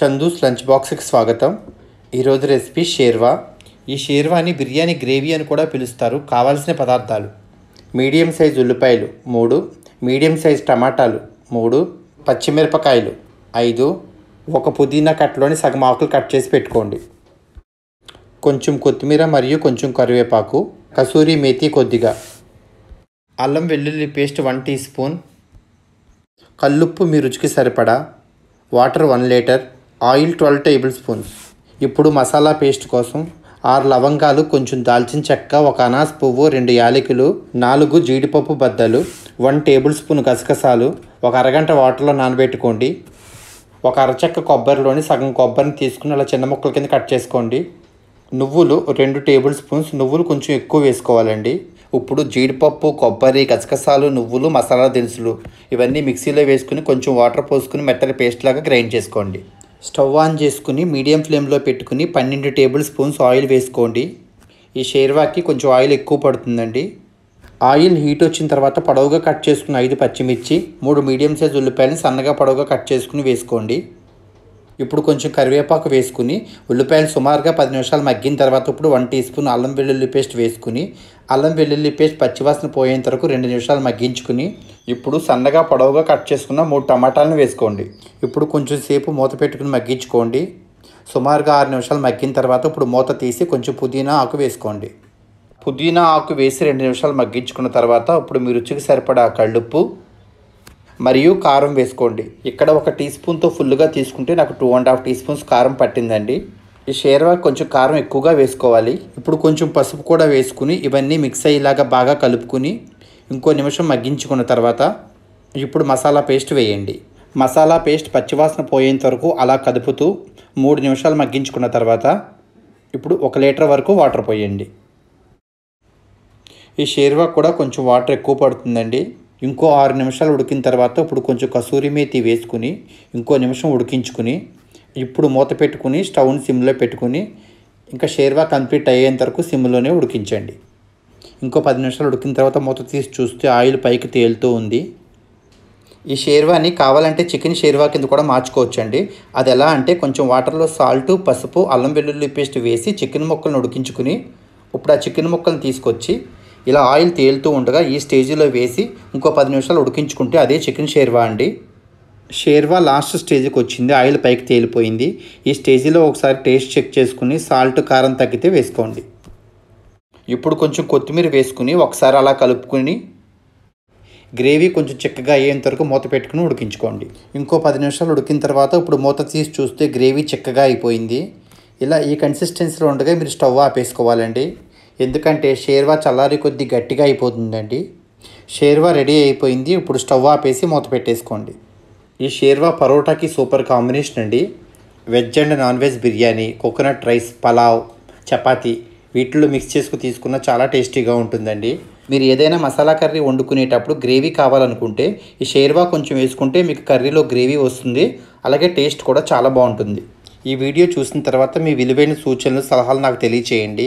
Chandu's lunch బాక్స్కి స్వాగతం ఈరోజు రెసిపీ షేర్వా ఈ షేర్వాని బిర్యానీ గ్రేవీ అని కూడా పిలుస్తారు కావాల్సిన పదార్థాలు మీడియం సైజ్ ఉల్లిపాయలు మూడు మీడియం సైజ్ టమాటాలు మూడు పచ్చిమిరపకాయలు ఐదు ఒక పుదీనా కట్లోని సగం ఆకులు కట్ చేసి పెట్టుకోండి కొంచెం కొత్తిమీర మరియు కొంచెం కరివేపాకు కసూరి మేతి కొద్దిగా అల్లం వెల్లుల్లి పేస్ట్ వన్ టీ స్పూన్ కల్లుప్పు మీ రుచికి సరిపడా water one litre oil twelve tablespoons ఇప్పుడు మసాలా పేస్ట్ కోసం ఆరు లవంగాలు కొంచెం దాల్చిన చెక్క ఒక అనాస్ పువ్వు రెండు యాలకులు నాలుగు జీడిపప్పు బద్దలు వన్ టేబుల్ స్పూన్ గసగసాలు ఒక అరగంట వాటర్లో నానబెట్టుకోండి ఒక అరచెక్క కొబ్బరిలోని సగం కొబ్బరిని తీసుకుని అలా చిన్న ముక్కల కింద కట్ చేసుకోండి నువ్వులు రెండు టేబుల్ స్పూన్స్ నువ్వులు కొంచెం ఎక్కువ వేసుకోవాలండి ఇప్పుడు జీడిపప్పు కొబ్బరి గసగసాలు నువ్వులు మసాలా దినుసులు ఇవన్నీ మిక్సీలో వేసుకుని కొంచెం వాటర్ పోసుకుని మెత్తటి పేస్ట్ లాగా గ్రైండ్ చేసుకోండి స్టవ్ ఆన్ చేసుకుని మీడియం ఫ్లేమ్లో పెట్టుకుని పన్నెండు టేబుల్ స్పూన్స్ ఆయిల్ వేసుకోండి ఈ షేర్వాకి కొంచెం ఆయిల్ ఎక్కువ పడుతుందండి ఆయిల్ హీట్ వచ్చిన తర్వాత పొడవుగా కట్ చేసుకున్న ఐదు పచ్చిమిర్చి మూడు మీడియం సైజ్ ఉల్లిపాయలు సన్నగా పొడవుగా కట్ చేసుకుని వేసుకోండి ఇప్పుడు కొంచెం కరివేపాకు వేసుకుని ఉల్లిపాయలు సుమారుగా పది నిమిషాలు మగ్గిన తర్వాత ఇప్పుడు వన్ టీ స్పూన్ అల్లం వెల్లుల్లి పేస్ట్ వేసుకుని అల్లం వెల్లుల్లి పేస్ట్ పచ్చివాసన పోయేంత వరకు రెండు నిమిషాలు మగ్గించుకుని ఇప్పుడు సన్నగా పొడవుగా కట్ చేసుకున్న మూడు టమాటాలను వేసుకోండి ఇప్పుడు కొంచెం సేపు మూత పెట్టుకుని మగ్గించుకోండి సుమారుగా ఆరు నిమిషాలు మగ్గిన తర్వాత ఇప్పుడు మూత తీసి కొంచెం పుదీనా ఆకు వేసుకోండి పుదీనా ఆకు వేసి రెండు నిమిషాలు మగ్గించుకున్న తర్వాత ఇప్పుడు మీ రుచికి సరిపడా కళ్ళుప్పు మరియు కారం వేసుకోండి ఇక్కడ ఒక టీ స్పూన్తో ఫుల్గా తీసుకుంటే నాకు two and half teaspoons కారం పట్టిందండి ఈ షేర్వా కొంచెం కారం ఎక్కువగా వేసుకోవాలి ఇప్పుడు కొంచెం పసుపు కూడా వేసుకుని ఇవన్నీ మిక్స్ అయ్యేలాగా బాగా కలుపుకుని ఇంకో నిమిషం మగ్గించుకున్న తర్వాత ఇప్పుడు మసాలా పేస్ట్ వేయండి మసాలా పేస్ట్ పచ్చివాసన పోయేంత వరకు అలా కదుపుతూ మూడు నిమిషాలు మగ్గించుకున్న తర్వాత ఇప్పుడు ఒక లీటర్ వరకు వాటర్ పోయండి ఈ షేర్వా కూడా కొంచెం వాటర్ ఎక్కువ పడుతుందండి ఇంకో ఆరు నిమిషాలు ఉడికిన తర్వాత ఇప్పుడు కొంచెం కసూరి మేతి వేసుకుని ఇంకో నిమిషం ఉడికించుకుని ఇప్పుడు మూత పెట్టుకుని స్టవ్ని సిమ్లో పెట్టుకుని ఇంకా షేర్వా కంప్లీట్ అయ్యేంత వరకు సిమ్లోనే ఉడికించండి ఇంకో పది నిమిషాలు ఉడికిన తర్వాత మూత తీసి చూస్తే ఆయిల్ పైకి తేలుతూ ఉంది ఈ షేర్వాని కావాలంటే చికెన్ షేర్వా కింద కూడా మార్చుకోవచ్చండి అది ఎలా అంటే కొంచెం వాటర్లో సాల్ట్ పసుపు అల్లం వెల్లుల్లి పేస్ట్ వేసి చికెన్ ముక్కలను ఉడికించుకుని ఇప్పుడు ఆ చికెన్ ముక్కలను తీసుకొచ్చి ఇలా ఆయిల్ తేలుతూ ఉండగా ఈ స్టేజ్లో వేసి ఇంకో పది నిమిషాలు ఉడికించుకుంటే అదే చికెన్ షేర్వా అండి షేర్వా లాస్ట్ స్టేజ్కి వచ్చింది ఆయిల్ పైకి తేలిపోయింది ఈ స్టేజ్లో ఒకసారి టేస్ట్ చెక్ చేసుకుని సాల్ట్ కారం తగ్గితే వేసుకోండి ఇప్పుడు కొంచెం కొత్తిమీర వేసుకుని ఒకసారి అలా కలుపుకుని గ్రేవీ కొంచెం చిక్కగా అయ్యేంత వరకు మూత పెట్టుకుని ఉడికించుకోండి ఇంకో పది నిమిషాలు ఉడికిన తర్వాత ఇప్పుడు మూత తీసి చూస్తే గ్రేవీ చిక్కగా అయిపోయింది ఇలా ఈ కన్సిస్టెన్సీలో ఉండగా మీరు స్టవ్ ఆపేసుకోవాలండి ఎందుకంటే షేర్వా చల్లారి కొద్ది గట్టిగా అయిపోతుందండి షేర్వా రెడీ అయిపోయింది ఇప్పుడు స్టవ్ ఆపేసి మూత పెట్టేసుకోండి ఈ షేర్వా పరోటాకి సూపర్ కాంబినేషన్ అండి veg and non veg biryani coconut rice pulao chapati వీటిలో మిక్స్ చేసుకుని తీసుకున్న చాలా టేస్టీగా ఉంటుందండి మీరు ఏదైనా మసాలా కర్రీ వండుకునేటప్పుడు గ్రేవీ కావాలనుకుంటే ఈ షేర్వా కొంచెం వేసుకుంటే మీకు కర్రీలో గ్రేవీ వస్తుంది అలాగే టేస్ట్ కూడా చాలా బాగుంటుంది ఈ వీడియో చూసిన తర్వాత మీ విలువైన సూచనలు సలహాలు నాకు తెలియచేయండి